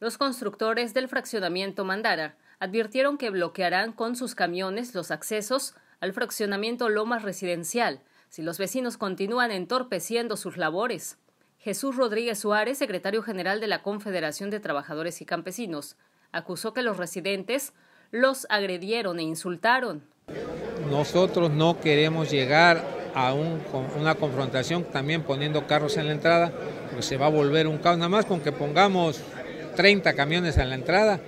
Los constructores del fraccionamiento Mandara advirtieron que bloquearán con sus camiones los accesos al fraccionamiento Lomas Residencial si los vecinos continúan entorpeciendo sus labores. Jesús Rodríguez Suárez, secretario general de la Confederación de Trabajadores y Campesinos, acusó que los residentes los agredieron e insultaron. Nosotros no queremos llegar a una confrontación también poniendo carros en la entrada, porque se va a volver un caos, nada más con que pongamos 30 camiones a la entrada,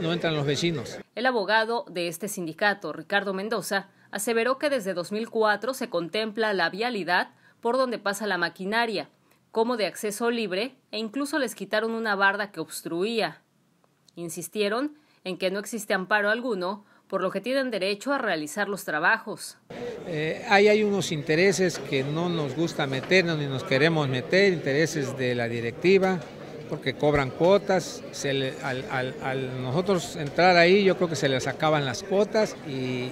no entran los vecinos. El abogado de este sindicato, Ricardo Mendoza, aseveró que desde 2004 se contempla la vialidad por donde pasa la maquinaria, como de acceso libre, e incluso les quitaron una barda que obstruía. Insistieron en que no existe amparo alguno, por lo que tienen derecho a realizar los trabajos. Eh, ahí hay unos intereses que no nos gusta meternos ni nos queremos meter, intereses de la directiva, porque cobran cuotas. al, nosotros entrar ahí, yo creo que se les acaban las cuotas y,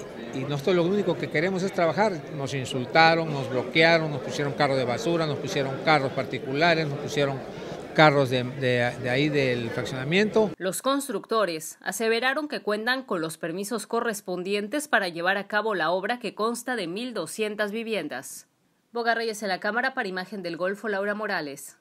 nosotros lo único que queremos es trabajar. Nos insultaron, nos bloquearon, nos pusieron carros de basura, nos pusieron carros particulares, nos pusieron carros de, de, ahí del fraccionamiento. Los constructores aseveraron que cuentan con los permisos correspondientes para llevar a cabo la obra que consta de 1.200 viviendas. Boga Reyes en la Cámara para Imagen del Golfo, Laura Morales.